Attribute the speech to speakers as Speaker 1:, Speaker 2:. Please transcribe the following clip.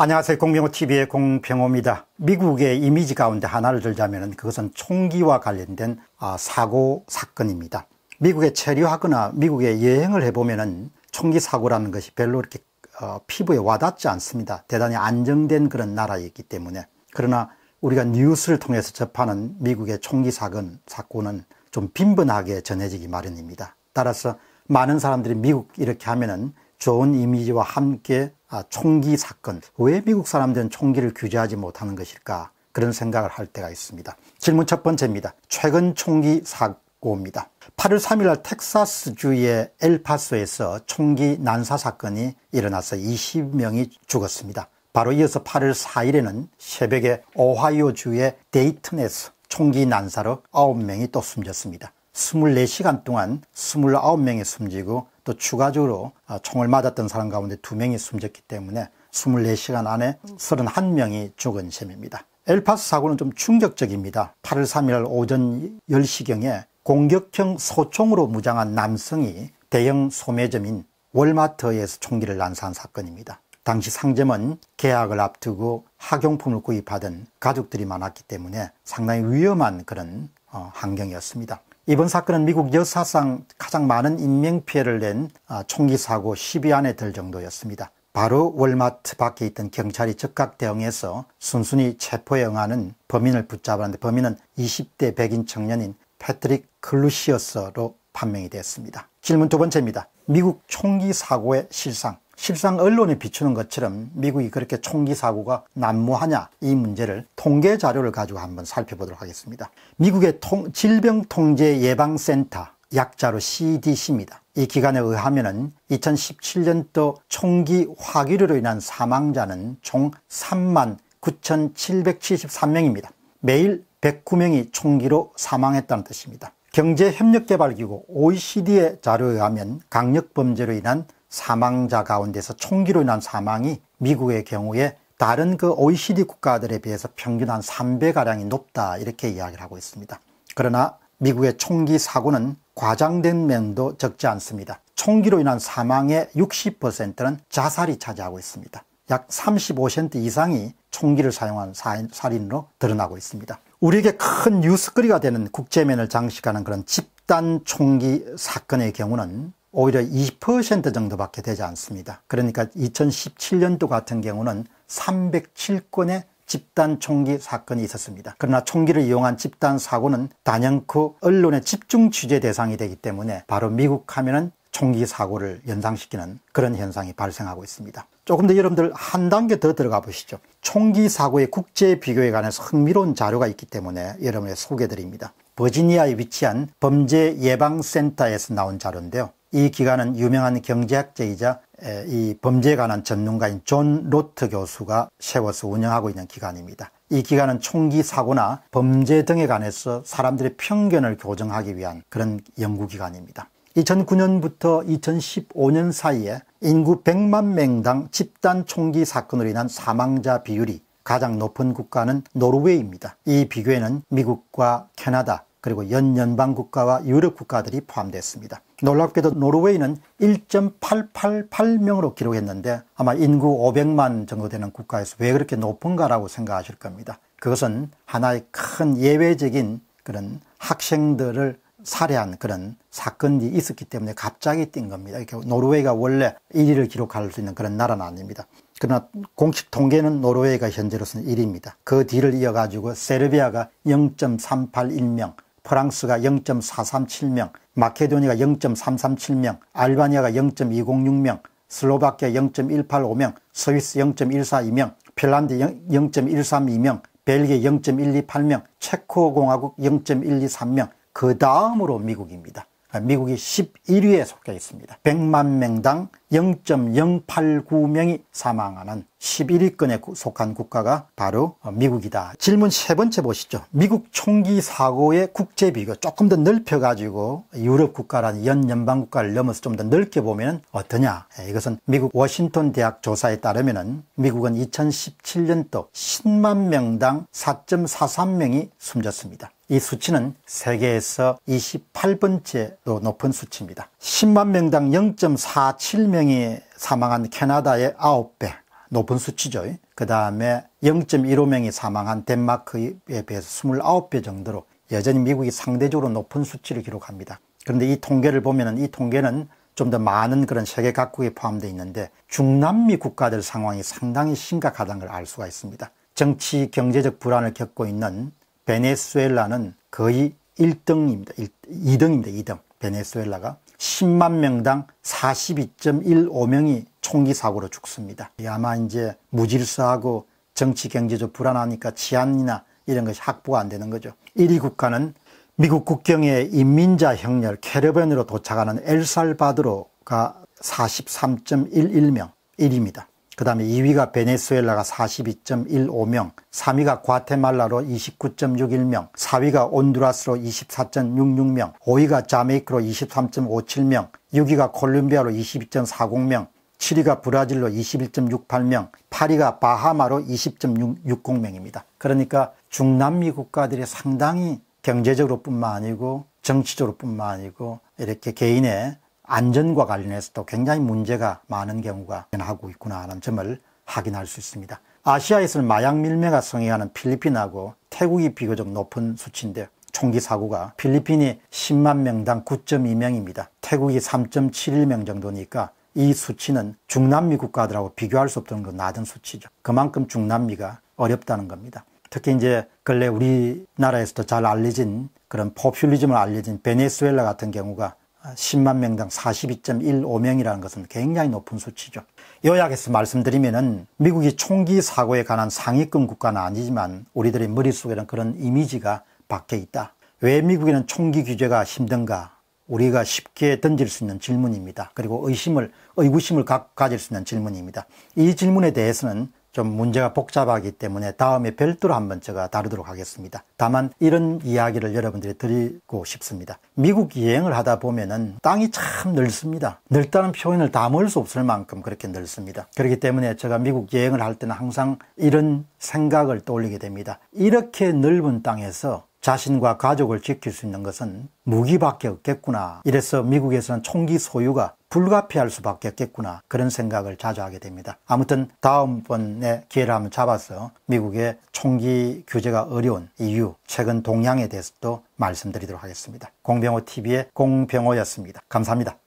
Speaker 1: 안녕하세요. 공병호TV의 공병호입니다. 미국의 이미지 가운데 하나를 들자면 그것은 총기와 관련된 아, 사고 사건입니다. 미국에 체류하거나 미국에 여행을 해보면 총기 사고라는 것이 별로 이렇게 어, 피부에 와닿지 않습니다. 대단히 안정된 그런 나라이기 때문에. 그러나 우리가 뉴스를 통해서 접하는 미국의 총기 사건, 사건은 좀 빈번하게 전해지기 마련입니다. 따라서 많은 사람들이 미국 이렇게 하면은 좋은 이미지와 함께 아, 총기 사건 왜 미국 사람들은 총기를 규제하지 못하는 것일까 그런 생각을 할 때가 있습니다 질문 첫 번째입니다 최근 총기 사고입니다 8월 3일날 텍사스주의 엘파소에서 총기 난사 사건이 일어나서 20명이 죽었습니다 바로 이어서 8월 4일에는 새벽에 오하이오주의 데이튼에서 총기 난사로 9명이 또 숨졌습니다 24시간 동안 29명이 숨지고 또 추가적으로 아, 총을 맞았던 사람 가운데 두 명이 숨졌기 때문에 24시간 안에 31명이 죽은 셈입니다. 엘파스 사고는 좀 충격적입니다. 8월 3일 오전 10시경에 공격형 소총으로 무장한 남성이 대형 소매점인 월마트에서 총기를 난사한 사건입니다. 당시 상점은 계약을 앞두고 학용품을 구입하던 가족들이 많았기 때문에 상당히 위험한 그런 어, 환경이었습니다. 이번 사건은 미국 역사상 가장 많은 인명피해를 낸 아, 총기 사고 10위 안에 들 정도였습니다. 바로 월마트 밖에 있던 경찰이 즉각 대응해서 순순히 체포에 응하는 범인을 붙잡았는데 범인은 20대 백인 청년인 패트릭 클루시어스로 판명이 됐습니다 질문 두 번째입니다. 미국 총기 사고의 실상. 실상 언론에 비추는 것처럼 미국이 그렇게 총기 사고가 난무하냐 이 문제를 통계 자료를 가지고 한번 살펴보도록 하겠습니다. 미국의 통, 질병통제예방센터 약자로 CDC입니다. 이 기관에 의하면 2017년도 총기 화기류로 인한 사망자는 총 3만 9,773명입니다. 매일 109명이 총기로 사망했다는 뜻입니다. 경제협력개발기구 OECD의 자료에 의하면 강력범죄로 인한 사망자 가운데서 총기로 인한 사망이 미국의 경우에 다른 그 OECD 국가들에 비해서 평균 한 3배가량이 높다 이렇게 이야기를 하고 있습니다. 그러나 미국의 총기 사고는 과장된 면도 적지 않습니다. 총기로 인한 사망의 60%는 자살이 차지하고 있습니다. 약 35% 이상이 총기를 사용한 살인으로 드러나고 있습니다. 우리에게 큰 뉴스거리가 되는 국제면을 장식하는 그런 집단 총기 사건의 경우는 오히려 2% 0 정도밖에 되지 않습니다. 그러니까 2017년도 같은 경우는 307건의 집단 총기 사건이 있었습니다. 그러나 총기를 이용한 집단 사고는 단연코 언론의 집중 취재 대상이 되기 때문에 바로 미국 하면은 총기 사고를 연상시키는 그런 현상이 발생하고 있습니다. 조금 더 여러분들 한 단계 더 들어가 보시죠. 총기 사고의 국제 비교에 관해서 흥미로운 자료가 있기 때문에 여러분의 소개드립니다. 버지니아에 위치한 범죄예방센터에서 나온 자료인데요. 이 기관은 유명한 경제학자이자 이 범죄에 관한 전문가인 존 로트 교수가 세워서 운영하고 있는 기관입니다. 이 기관은 총기 사고나 범죄 등에 관해서 사람들의 편견을 교정하기 위한 그런 연구기관입니다. 2009년부터 2015년 사이에 인구 100만 명당 집단 총기 사건으로 인한 사망자 비율이 가장 높은 국가는 노르웨이입니다. 이 비교에는 미국과 캐나다 그리고 연연방 국가와 유럽 국가들이 포함됐습니다. 놀랍게도 노르웨이는 1.888명으로 기록했는데 아마 인구 500만 정도 되는 국가에서 왜 그렇게 높은가라고 생각하실 겁니다. 그것은 하나의 큰 예외적인 그런 학생들을 살해한 그런 사건이 있었기 때문에 갑자기 뛴 겁니다. 이렇게 노르웨이가 원래 1위를 기록할 수 있는 그런 나라는 아닙니다. 그러나 공식 통계는 노르웨이가 현재로서는 1위입니다. 그 뒤를 이어가지고 세르비아가 0.381명, 프랑스가 0.437명, 마케도니가 아 0.337명, 알바니아가 0.206명, 슬로바키아 0.185명, 스위스 0.142명, 핀란드 0.132명, 벨기에 0.128명, 체코공화국 0.123명, 그 다음으로 미국입니다. 미국이 11위에 속해 있습니다. 100만 명당 0.089명이 사망하는 11위권에 속한 국가가 바로 어, 미국이다. 질문 세 번째 보시죠. 미국 총기 사고의 국제 비교 조금 더 넓혀 가지고 유럽 국가란연 연방 국가를 넘어서 좀 더 넓게 보면 어떠냐? 예, 이것은 미국 워싱턴 대학 조사에 따르면 미국은 2017년도 10만 명당 4.43명이 숨졌습니다. 이 수치는 세계에서 28번째로 높은 수치입니다. 10만 명당 0.47명이 사망한 캐나다의 9배 높은 수치죠. 그 다음에 0.15명이 사망한 덴마크에 비해서 29배 정도로 여전히 미국이 상대적으로 높은 수치를 기록합니다. 그런데 이 통계를 보면 이 통계는 좀 더 많은 그런 세계 각국에 포함되어 있는데 중남미 국가들 상황이 상당히 심각하다는 걸 알 수가 있습니다. 정치 경제적 불안을 겪고 있는 베네수엘라는 거의 1등입니다. 1, 2등입니다. 2등. 베네수엘라가 10만 명당 42.15명이 총기 사고로 죽습니다. 아마 이제 무질서하고 정치 경제적 불안하니까 치안이나 이런 것이 확보가 안 되는 거죠. 1위 국가는 미국 국경의 인민자 형렬 캐러밴으로 도착하는 엘살바드로가 43.11명 1위입니다. 그 다음에 2위가 베네수엘라가 42.15명, 3위가 과테말라로 29.61명, 4위가 온두라스로 24.66명, 5위가 자메이크로 23.57명, 6위가 콜롬비아로 22.40명, 7위가 브라질로 21.68명, 8위가 바하마로 20.60명입니다. 그러니까 중남미 국가들이 상당히 경제적으로 뿐만 아니고 정치적으로 뿐만 아니고 이렇게 개인의 안전과 관련해서도 굉장히 문제가 많은 경우가 하고 있구나 하는 점을 확인할 수 있습니다. 아시아에서는 마약 밀매가 성행하는 필리핀하고 태국이 비교적 높은 수치인데 총기 사고가 필리핀이 10만 명당 9.2명입니다. 태국이 3.71명 정도니까 이 수치는 중남미 국가들하고 비교할 수없던그 낮은 수치죠. 그만큼 중남미가 어렵다는 겁니다. 특히 이제 근래 우리나라에서도 잘 알려진 그런 포퓰리즘을 알려진 베네수엘라 같은 경우가 10만 아, 명당 42.15명이라는 것은 굉장히 높은 수치죠. 요약해서 말씀드리면은 미국이 총기 사고에 관한 상위권 국가는 아니지만 우리들의 머릿속에는 그런 이미지가 박혀 있다. 왜 미국에는 총기 규제가 힘든가? 우리가 쉽게 던질 수 있는 질문입니다. 그리고 의심을, 의구심을 가, 질수 있는 질문입니다. 이 질문에 대해서는 좀 문제가 복잡하기 때문에 다음에 별도로 한번 제가 다루도록 하겠습니다. 다만 이런 이야기를 여러분들이 드리고 싶습니다. 미국 여행을 하다 보면은 땅이 참 넓습니다. 넓다는 표현을 담을 수 없을 만큼 그렇게 넓습니다. 그렇기 때문에 제가 미국 여행을 할 때는 항상 이런 생각을 떠올리게 됩니다. 이렇게 넓은 땅에서 자신과 가족을 지킬 수 있는 것은 무기밖에 없겠구나. 이래서 미국에서는 총기 소유가 불가피할 수밖에 없겠구나 그런 생각을 자주 하게 됩니다. 아무튼 다음번에 기회를 한번 잡아서 미국의 총기 규제가 어려운 이유 최근 동향에 대해서도 말씀드리도록 하겠습니다. 공병호 TV의 공병호였습니다. 감사합니다.